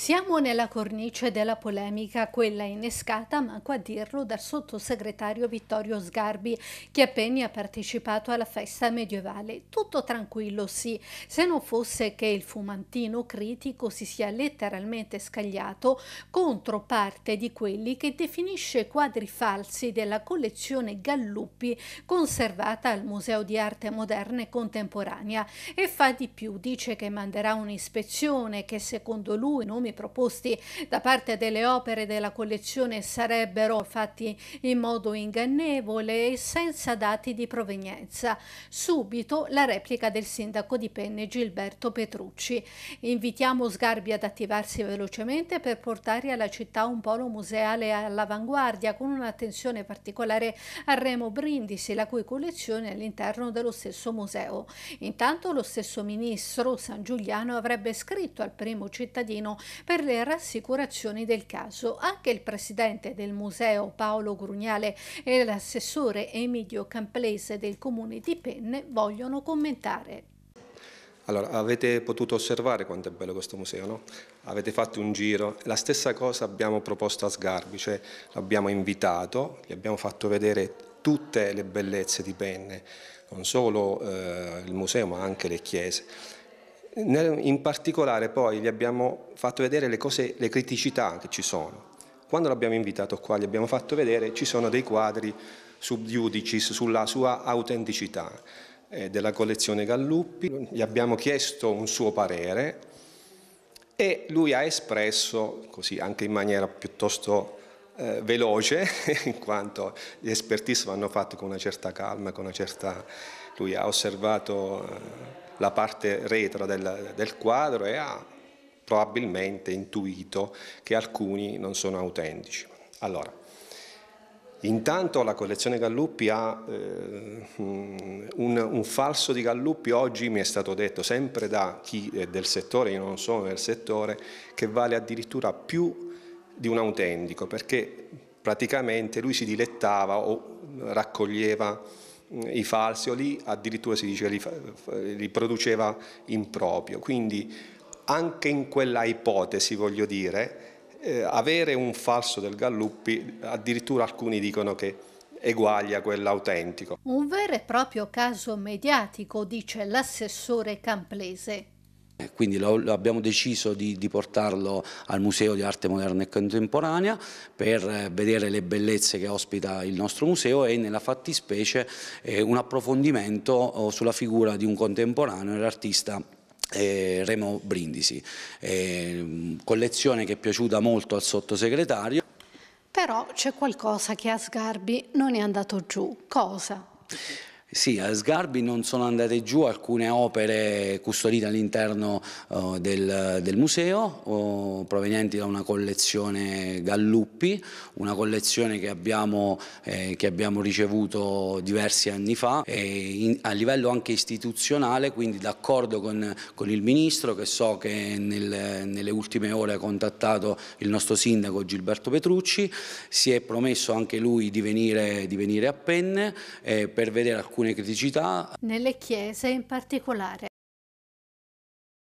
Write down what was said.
Siamo nella cornice della polemica, quella innescata, manco a dirlo, dal sottosegretario Vittorio Sgarbi, che appena ha partecipato alla festa medievale. Tutto tranquillo, sì, se non fosse che il fumantino critico si sia letteralmente scagliato contro parte di quelli che definisce quadri falsi della collezione Galluppi conservata al Museo di Arte Moderna e Contemporanea. E fa di più, dice che manderà un'ispezione che secondo lui nomi temi proposti da parte delle opere della collezione sarebbero fatti in modo ingannevole e senza dati di provenienza. Subito la replica del sindaco di Penne Gilberto Petrucci. Invitiamo Sgarbi ad attivarsi velocemente per portare alla città un polo museale all'avanguardia con un'attenzione particolare a Remo Brindisi, la cui collezione è all'interno dello stesso museo. Intanto lo stesso ministro San Giuliano avrebbe scritto al primo cittadino per le rassicurazioni del caso. Anche il presidente del museo Paolo Grugnale e l'assessore Emilio Camplese del comune di Penne vogliono commentare. Allora, avete potuto osservare quanto è bello questo museo, no? Avete fatto un giro, la stessa cosa abbiamo proposto a Sgarbi, cioè l'abbiamo invitato, gli abbiamo fatto vedere tutte le bellezze di Penne, non solo eh, il museo ma anche le chiese in particolare poi gli abbiamo fatto vedere le, cose, le criticità che ci sono. Quando l'abbiamo invitato qua gli abbiamo fatto vedere ci sono dei quadri subiudicis sulla sua autenticità eh, della collezione Galluppi, gli abbiamo chiesto un suo parere e lui ha espresso, così anche in maniera piuttosto eh, veloce, in quanto gli espertisi vanno fatto con una certa calma, con una certa... lui ha osservato eh, la parte retro del, del quadro e ha probabilmente intuito che alcuni non sono autentici. Allora, Intanto la collezione Galluppi ha eh, un, un, falso di Galluppi, oggi mi è stato detto sempre da chi è del settore, io non sono del settore, che vale addirittura più di un autentico, perché praticamente lui si dilettava o raccoglieva i falsi o lì addirittura si dice che li, li produceva improprio. Quindi anche in quella ipotesi, voglio dire, eh, avere un falso del Galluppi, addirittura alcuni dicono che eguaglia quell'autentico. Un vero e proprio caso mediatico, dice l'assessore Camplese. Eh, quindi lo, lo abbiamo deciso di, di, portarlo al Museo di Arte Moderna e Contemporanea per eh, vedere le bellezze che ospita il nostro museo e nella fattispecie eh, un approfondimento oh, sulla figura di un contemporaneo, l'artista eh, Remo Brindisi, eh, collezione che è piaciuta molto al sottosegretario. Però c'è qualcosa che a Sgarbi non è andato giù. Cosa? Sì, a Sgarbi non sono andate giù alcune opere custodite all'interno uh, del, del, museo, uh, provenienti da una collezione Galluppi, una collezione che abbiamo, eh, che abbiamo ricevuto diversi anni fa, in, a livello anche istituzionale, quindi d'accordo con, con, il Ministro, che so che nel, nelle ultime ore ha contattato il nostro sindaco Gilberto Petrucci, si è promesso anche lui di venire, di venire a Penne eh, per vedere alcune alcune criticità. Nelle chiese in particolare.